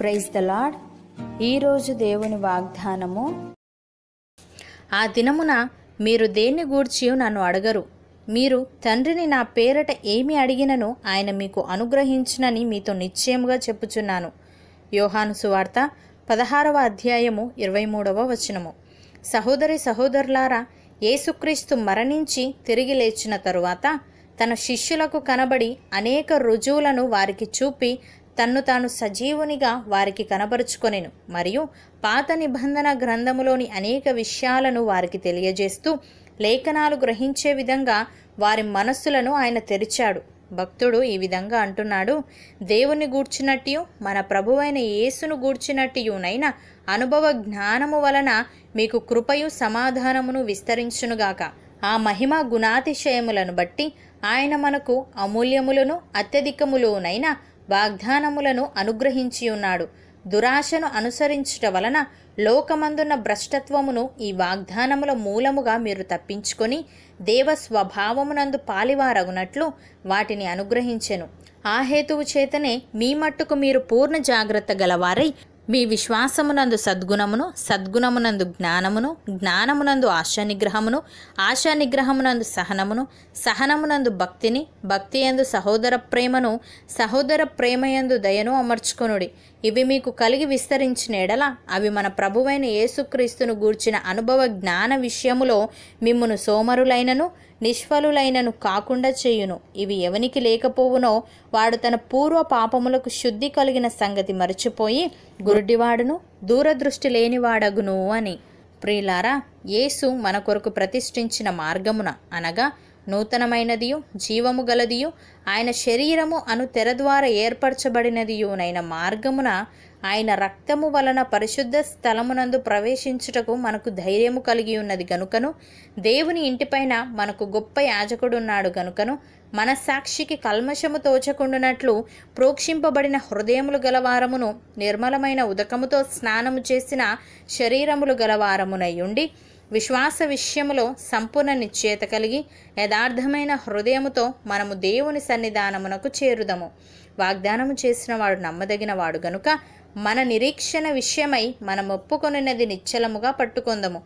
praise the lord ఈరోజు దేవుని వాగ్దానము ఆ దినమున మీరు దేన్ని గూర్చి నన్ను అడగరు మీరు తండ్రిని నా పేరట ఏమి అడిగినను ఆయన మీకు అనుగ్రహించునని మీతో నిశ్చయముగా చెప్పుచున్నాను యోహాను సువార్త పదహారవ అధ్యాయము ఇరవై మూడవ వచనము సహోదరి సహోదరులారా ఏసుక్రీస్తు మరణించి తిరిగి లేచిన తరువాత తన శిష్యులకు కనబడి అనేక రుజువులను వారికి చూపి తన్ను తాను సజీవునిగా వారికి కనబరుచుకొనెను మరియు పాత నిబంధన గ్రంథములోని అనేక విషయాలను వారికి తెలియజేస్తూ లేఖనాలు గ్రహించే విధంగా వారి మనస్సులను ఆయన తెరిచాడు భక్తుడు ఈ విధంగా అంటున్నాడు దేవుని గూడ్చినట్టు మన ప్రభువైన యేసును గూర్చినట్టునైనా అనుభవ జ్ఞానము వలన మీకు కృపయు సమాధానమును విస్తరించునుగాక ఆ మహిమ గుణాతిశయములను బట్టి ఆయన మనకు అమూల్యములను అత్యధికములునైనా వాగ్దానములను అనుగ్రహించియున్నాడు దురాశను అనుసరించుట వలన లోకమందున్న భ్రష్టత్వమును ఈ వాగ్దానముల మూలముగా మీరు తప్పించుకొని దేవ పాలివారగునట్లు వాటిని అనుగ్రహించెను ఆ హేతువు చేతనే మీ మట్టుకు మీరు పూర్ణ జాగ్రత్త గలవారై మీ విశ్వాసమునందు సద్గుణమును సద్గుణమునందు జ్ఞానమును జ్ఞానమునందు ఆశానిగ్రహమును ఆశానిగ్రహమునందు సహనమును సహనమునందు భక్తిని భక్తియందు సహోదర ప్రేమను సహోదర ప్రేమయందు దయను అమర్చుకునుడి ఇవి మీకు కలిగి విస్తరించిన ఎడల అవి మన ప్రభువైన యేసుక్రీస్తును గూర్చిన అనుభవ జ్ఞాన విషయములో మిమ్మును సోమరులైనను నిష్ఫలులైనను కాకుండా చేయును ఇవి ఎవనికి లేకపోవునో వాడు తన పూర్వ పాపములకు శుద్ధి కలిగిన సంగతి మరచిపోయి గురుడివాడును దూరదృష్టి లేనివాడగును అని ప్రియులారా యేసు మన కొరకు ప్రతిష్ఠించిన మార్గమున అనగా నూతనమైనదియు జీవము గలదియు ఆయన శరీరము అను తెర ద్వారా ఏర్పరచబడినదియునైన మార్గమున ఆయన రక్తము వలన పరిశుద్ధ స్థలమునందు ప్రవేశించుటకు మనకు ధైర్యము కలిగి ఉన్నది గనుకను దేవుని ఇంటిపైన మనకు గొప్ప యాజకుడున్నాడు గనుకను మనస్సాక్షికి కల్మషము తోచకుండునట్లు ప్రోక్షింపబడిన హృదయములు గలవారమును నిర్మలమైన ఉదకముతో స్నానము చేసిన శరీరములు గలవారమునయ్యుండి విశ్వాస విషయములో సంపూర్ణ నిశ్చేత కలిగి యథార్థమైన హృదయముతో మనము దేవుని సన్నిధానమునకు చేరుదము వాగ్దానము చేసిన వాడు నమ్మదగిన వాడు గనుక మన నిరీక్షణ విషయమై మనం ఒప్పుకొనినది నిశ్చలముగా పట్టుకుందము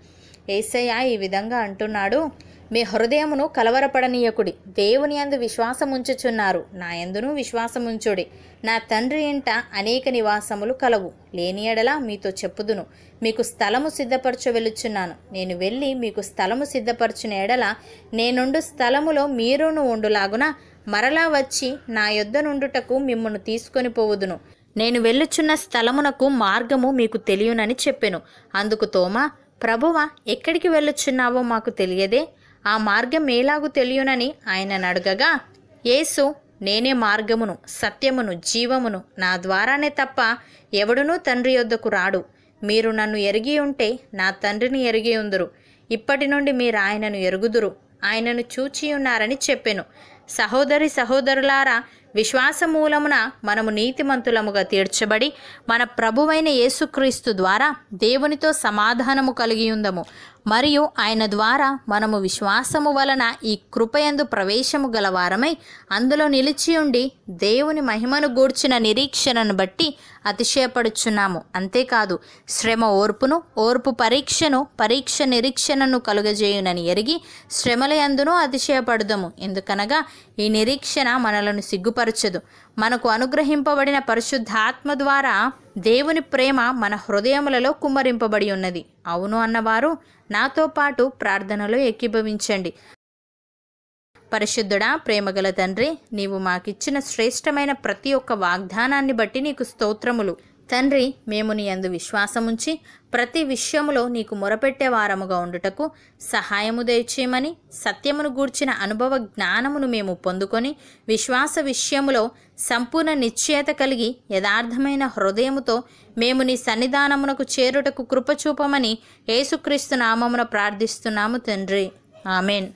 ఏసయ్య ఈ విధంగా అంటున్నాడు మీ హృదయమును కలవరపడనీయకుడి దేవుని అందు విశ్వాసముంచుచున్నారు నా ఎందును విశ్వాసముంచుడి నా తండ్రి ఇంట అనేక నివాసములు కలవు లేని ఎడలా మీతో చెప్పుదును మీకు స్థలము సిద్ధపరచు వెళ్ళుచున్నాను నేను వెళ్ళి మీకు స్థలము సిద్ధపరచిన ఎడల నేనుండు స్థలములో మీరును ఉండులాగున మరలా వచ్చి నా యొద్ద నుండుటకు మిమ్మను తీసుకొని పోవుదును నేను వెళ్ళుచున్న స్థలమునకు మార్గము మీకు తెలియనని చెప్పెను అందుకు తోమా ప్రభువ ఎక్కడికి వెళ్ళుచున్నావో మాకు తెలియదే ఆ మార్గం ఎలాగూ తెలియనని ఆయన అడగగా యేసు నేనే మార్గమును సత్యమును జీవమును నా ద్వారానే తప్ప ఎవడునూ తండ్రి యొద్దకు రాడు మీరు నన్ను ఎరిగి ఉంటే నా తండ్రిని ఎరిగి ఉందరు ఇప్పటి నుండి మీరు ఆయనను ఎరుగుదురు ఆయనను చూచి ఉన్నారని చెప్పెను సహోదరి సహోదరులారా విశ్వాసమూలమున మనము నీతిమంతులముగా తీర్చబడి మన ప్రభువైన యేసుక్రీస్తు ద్వారా దేవునితో సమాధానము కలిగి ఉందము మరియు ఆయన ద్వారా మనము విశ్వాసము వలన ఈ కృపయందు ప్రవేశము గలవారమై అందులో నిలిచి ఉండి దేవుని మహిమను గూర్చిన నిరీక్షణను బట్టి అతిశయపడుచున్నాము అంతేకాదు శ్రమ ఓర్పును ఓర్పు పరీక్షను పరీక్ష నిరీక్షణను కలుగజేయునని ఎరిగి శ్రమల ఎందునూ అతిశయపడదము ఎందుకనగా ఈ నిరీక్షణ మనలను సిగ్గుపరచదు మనకు అనుగ్రహింపబడిన పరిశుద్ధాత్మ ద్వారా దేవుని ప్రేమ మన హృదయములలో కుమ్మరింపబడి ఉన్నది అవును అన్నవారు నాతో పాటు ప్రార్థనలో ఎక్కిభవించండి పరిశుద్ధుడా ప్రేమగల తండ్రి నీవు మాకిచ్చిన శ్రేష్టమైన ప్రతి ఒక్క వాగ్దానాన్ని బట్టి నీకు స్తోత్రములు తండ్రి మేము నీ అందు విశ్వాసముంచి ప్రతి విషయములో నీకు మొరపెట్టే వారముగా ఉండుటకు సహాయము దయచేయమని సత్యమును గూర్చిన అనుభవ జ్ఞానమును మేము పొందుకొని విశ్వాస విషయములో సంపూర్ణ నిశ్చయత కలిగి యథార్థమైన హృదయముతో మేము నీ సన్నిధానమునకు చేరుటకు కృపచూపమని యేసుక్రీస్తు నామమున ప్రార్థిస్తున్నాము తండ్రి ఆమెన్